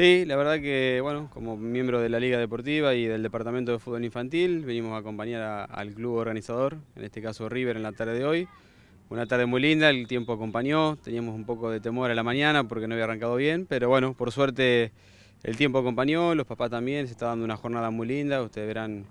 Sí, la verdad que, bueno, como miembro de la Liga Deportiva y del Departamento de Fútbol Infantil, venimos a acompañar al club organizador, en este caso River, en la tarde de hoy. Una tarde muy linda, el tiempo acompañó, teníamos un poco de temor a la mañana porque no había arrancado bien, pero bueno, por suerte el tiempo acompañó, los papás también, se está dando una jornada muy linda, ustedes verán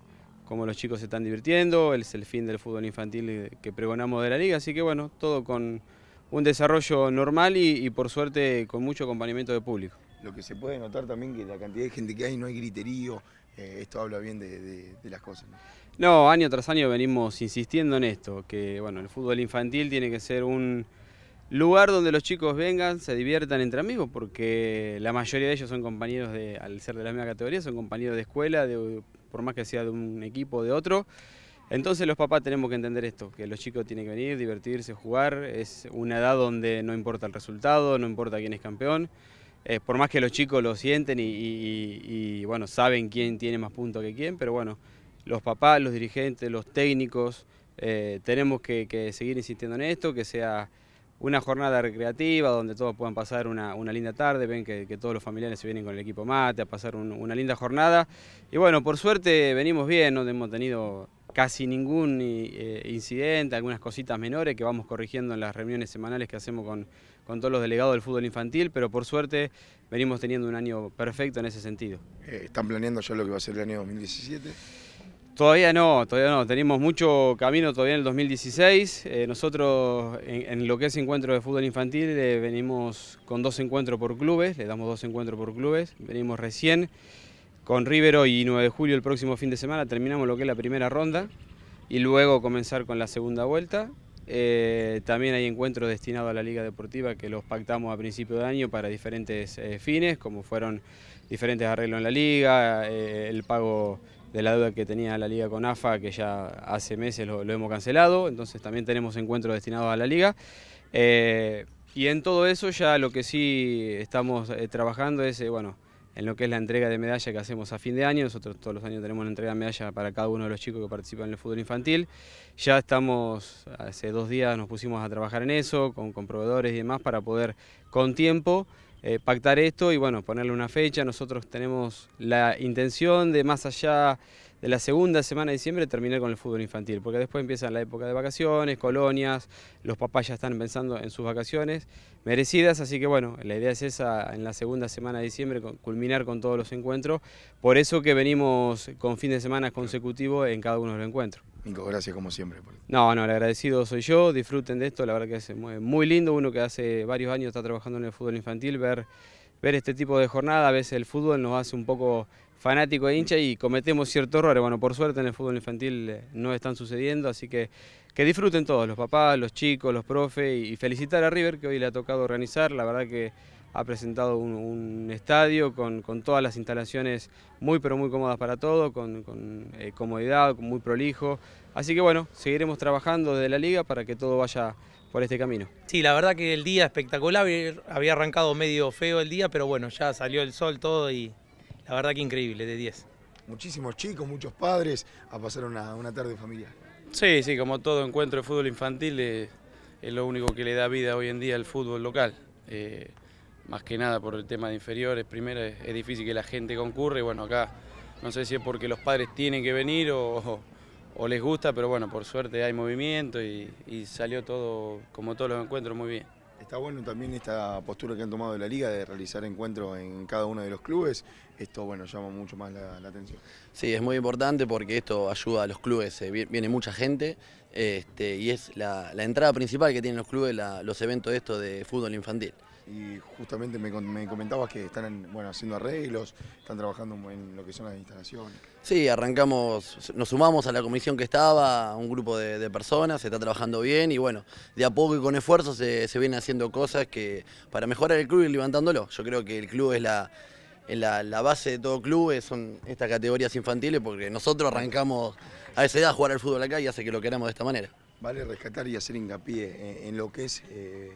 cómo los chicos se están divirtiendo, es el fin del fútbol infantil que pregonamos de la liga, así que bueno, todo con un desarrollo normal y por suerte con mucho acompañamiento de público. Lo que se puede notar también que la cantidad de gente que hay, no hay griterío, eh, esto habla bien de, las cosas. ¿no? año tras año venimos insistiendo en esto, que bueno, el fútbol infantil tiene que ser un lugar donde los chicos vengan, se diviertan entre amigos, porque la mayoría de ellos son compañeros de, al ser de la misma categoría, son compañeros de escuela, de, por más que sea de un equipo o de otro. Entonces los papás tenemos que entender esto, que los chicos tienen que venir, divertirse, jugar, es una edad donde no importa el resultado, no importa quién es campeón. Eh, por más que los chicos lo sienten y, bueno, saben quién tiene más punto que quién, pero bueno, los papás, los dirigentes, los técnicos, eh, tenemos que, seguir insistiendo en esto, que sea una jornada recreativa donde todos puedan pasar una, linda tarde, ven que, todos los familiares se vienen con el equipo mate a pasar una linda jornada. Y bueno, por suerte venimos bien, no hemos tenido casi ningún eh, incidente, algunas cositas menores que vamos corrigiendo en las reuniones semanales que hacemos con, con todos los delegados del fútbol infantil, pero por suerte venimos teniendo un año perfecto en ese sentido. Eh, ¿Están planeando ya lo que va a ser el año 2017? Todavía no, todavía no. Tenemos mucho camino todavía en el 2016. Eh, nosotros en, lo que es encuentro de fútbol infantil eh, venimos con dos encuentros por clubes, le damos dos encuentros por clubes. Venimos recién con Rivero y 9 de julio el próximo fin de semana terminamos lo que es la primera ronda y luego comenzar con la segunda vuelta. Eh, también hay encuentros destinados a la Liga Deportiva que los pactamos a principio de año para diferentes eh, fines, como fueron diferentes arreglos en la Liga, eh, el pago de la deuda que tenía la Liga con AFA, que ya hace meses lo hemos cancelado, entonces también tenemos encuentros destinados a la Liga. y en todo eso ya lo que sí estamos trabajando es, bueno, en lo que es la entrega de medalla que hacemos a fin de año. Nosotros todos los años tenemos una entrega de medalla para cada uno de los chicos que participan en el fútbol infantil. Ya estamos, hace dos días nos pusimos a trabajar en eso, con, proveedores y demás, para poder con tiempo eh, pactar esto y bueno, ponerle una fecha. Nosotros tenemos la intención de más allá de la segunda semana de diciembre terminar con el fútbol infantil, porque después empieza la época de vacaciones, colonias, los papás ya están pensando en sus vacaciones merecidas, así que bueno, la idea es esa en la segunda semana de diciembre, culminar con todos los encuentros, por eso que venimos con fin de semana consecutivo en cada uno de los encuentros. Nico, gracias como siempre. No, no, el agradecido soy yo, disfruten de esto, la verdad que es muy lindo, uno que hace varios años está trabajando en el fútbol infantil, ver, ver este tipo de jornada, a veces el fútbol nos hace un poco fanático de hincha y cometemos ciertos errores. Bueno, por suerte en el fútbol infantil eh, no están sucediendo, así que que disfruten todos, los papás, los chicos, los profes, y felicitar a River que hoy le ha tocado organizar, la verdad que ha presentado un, estadio con, todas las instalaciones muy pero muy cómodas para todo, con, con eh, comodidad, muy prolijo. Así que bueno, seguiremos trabajando desde la liga para que todo vaya por este camino. Sí, la verdad que el día espectacular, había arrancado medio feo el día, pero bueno, ya salió el sol todo y la verdad que increíble, de 10. Muchísimos chicos, muchos padres a pasar una, una tarde familiar. Sí, sí, como todo encuentro de fútbol infantil eh, es, lo único que le da vida hoy en día al fútbol local. Eh, más que nada por el tema de inferiores, primero es, difícil que la gente concurre, bueno, acá no sé si es porque los padres tienen que venir o, les gusta, pero bueno, por suerte hay movimiento y, y salió todo, como todos los encuentros, muy bien. Está bueno también esta postura que han tomado de la liga de realizar encuentros en cada uno de los clubes. Esto bueno llama mucho más la, atención. Sí, es muy importante porque esto ayuda a los clubes. Eh, viene mucha gente este, y es la, entrada principal que tienen los clubes los eventos estos de fútbol infantil y justamente me, comentabas que están bueno, haciendo arreglos, están trabajando en lo que son las instalaciones. Sí, arrancamos, nos sumamos a la comisión que estaba, un grupo de, personas, se está trabajando bien y bueno, de a poco y con esfuerzo se, vienen haciendo cosas que para mejorar el club y levantándolo. Yo creo que el club es la, la, la base de todo club, son estas categorías infantiles porque nosotros arrancamos a esa edad a jugar al fútbol acá y hace que lo queramos de esta manera. Vale rescatar y hacer hincapié en, lo que es eh,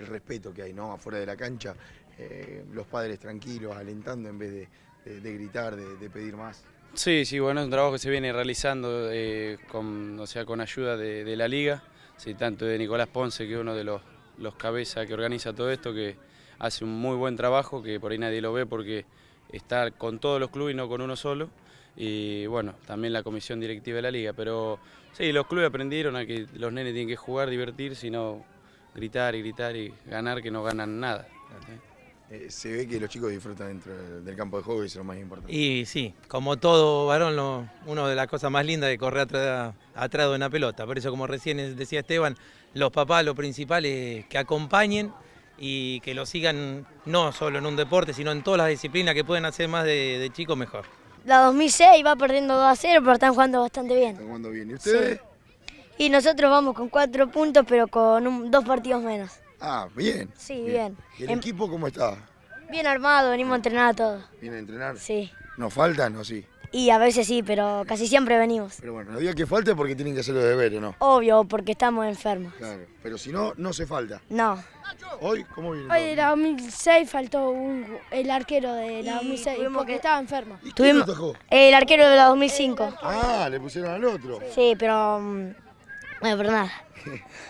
el respeto que hay ¿no? afuera de la cancha, eh, los padres tranquilos, alentando en vez de, gritar, de, pedir más. Sí, sí, bueno, es un trabajo que se viene realizando eh, con, o sea, con ayuda de, la liga, sí, tanto de Nicolás Ponce, que es uno de los, los cabezas que organiza todo esto, que hace un muy buen trabajo, que por ahí nadie lo ve porque está con todos los clubes y no con uno solo y bueno, también la comisión directiva de la liga, pero sí, los clubes aprendieron a que los nenes tienen que jugar, divertir, sino gritar y gritar y ganar que no ganan nada. Eh, se ve que los chicos disfrutan dentro del campo de juego y eso es lo más importante. Y sí, como todo varón, una de las cosas más lindas de correr atrás, atrás de una pelota. Por eso, como recién decía Esteban, los papás, lo principal es que acompañen y que lo sigan no solo en un deporte, sino en todas las disciplinas que pueden hacer más de, de chico mejor. La 2006 va perdiendo 2 a 0, pero están jugando bastante bien. Están jugando bien. ¿Y ustedes? Y nosotros vamos con 4 puntos, pero con un, dos partidos menos. Ah, bien. Sí, bien. ¿Y el em, equipo cómo está? Bien armado, venimos a entrenar a todos. ¿Vienen a entrenar? Sí. ¿Nos faltan o sí? Y a veces sí, pero casi siempre venimos. Pero bueno, no diga que falte porque tienen que hacer los deberes, ¿no? Obvio, porque estamos enfermos. Claro, pero si no, no se falta. No. ¿Hoy cómo viene? Hoy de la 2006 faltó un, el arquero de la 2006 porque estaba enfermo. ¿Y El arquero de la 2005. Ah, le pusieron al otro. Sí, pero... Bueno, pero nada.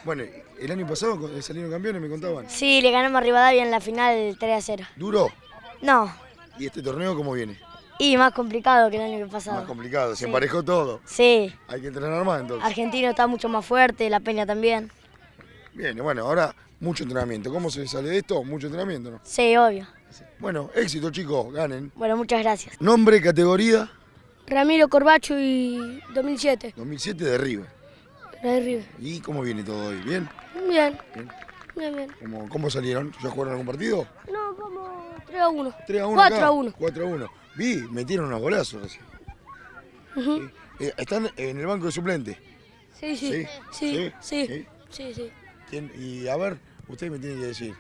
bueno, el año pasado eh, salieron campeones, me contaban. Sí, le ganamos a Rivadavia en la final 3 a 0. ¿Duro? No. ¿Y este torneo cómo viene? Y más complicado que el año pasado. Más complicado, se emparejó todo. Sí. Hay que entrenar más entonces. Argentino está mucho más fuerte, la peña también. Bien, bueno, ahora mucho entrenamiento. ¿Cómo se sale de esto? Mucho entrenamiento, ¿no? Sí, obvio. Bueno, éxito chicos, ganen. Bueno, muchas gracias. Nombre, categoría. Ramiro Corbacho y 2007. 2007 de River. De River. ¿Y cómo viene todo hoy? ¿Bien? Bien. Bien, bien. bien. cómo ¿Cómo, salieron? ¿Ya jugaron algún partido? No, como 3 a 1. 3 a 1. 4 a 1. 4 a 1. Vi, metieron unos golazos. recién. Eh, eh, ¿Están en el banco de suplentes? Sí, sí. Sí, sí. Sí, sí. Y a ver, ustedes me tienen que decir,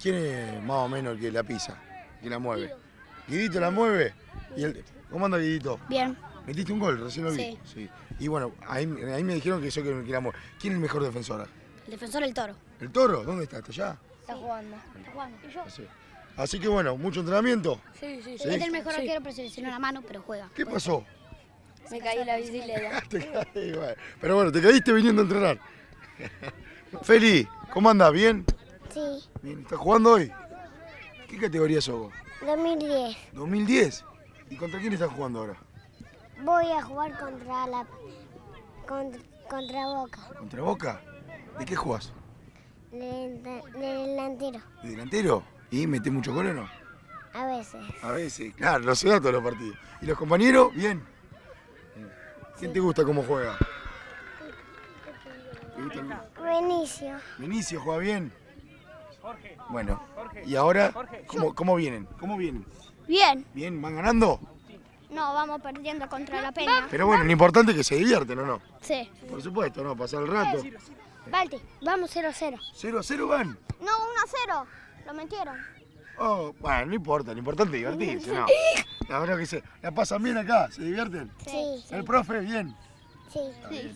¿quién es más o menos el que la pisa? Que la mueve. Guidito la mueve. ¿Y el... ¿Cómo anda Guidito? Bien. Metiste un gol, recién lo vi. Sí. sí. Y bueno, ahí, ahí, me dijeron que yo que la mueve. ¿Quién es el mejor defensor? El defensor el toro. ¿El toro? ¿Dónde está? ¿Está allá? Está jugando. Está jugando. ¿Y yo? Así. Así que bueno, mucho entrenamiento. Sí, sí, sí. Es el mejor arquero, pero se lesionó la mano, pero juega. ¿Qué pasó? Me caí la bicicleta. te caí, bueno. Pero bueno, te caíste viniendo a entrenar. Feli, ¿cómo andas? ¿Bien? Sí. ¿Estás jugando hoy? ¿Qué categoría sos vos? 2010. ¿2010? ¿Y contra quién estás jugando ahora? Voy a jugar contra la... Contra, Boca. ¿Contra Boca? ¿De qué jugás? de delantero. ¿De delantero? ¿Y mucho muchos goles o no? A veces. A veces, claro, lo sé a todos los partidos. ¿Y los compañeros? Bien. ¿Quién te gusta cómo juega? Benicio. Benicio, juega bien. Jorge. Bueno, ¿y ahora ¿cómo, cómo vienen? ¿Cómo vienen? Bien. ¿Bien? ¿Van ganando? No, vamos perdiendo contra la pena. Pero bueno, lo importante es que se divierten, ¿o no? Sí. Por supuesto, ¿no? Pasar el rato. Valti, vamos 0 a 0. ¿0 a 0 van? No, 1 a 0. ¿Lo mentieron Oh, bueno, no importa, lo importante es divertirse, ¿no? La verdad que se... ¿La pasan bien acá? ¿Se divierten? Sí. ¿El profe bien? sí. sí.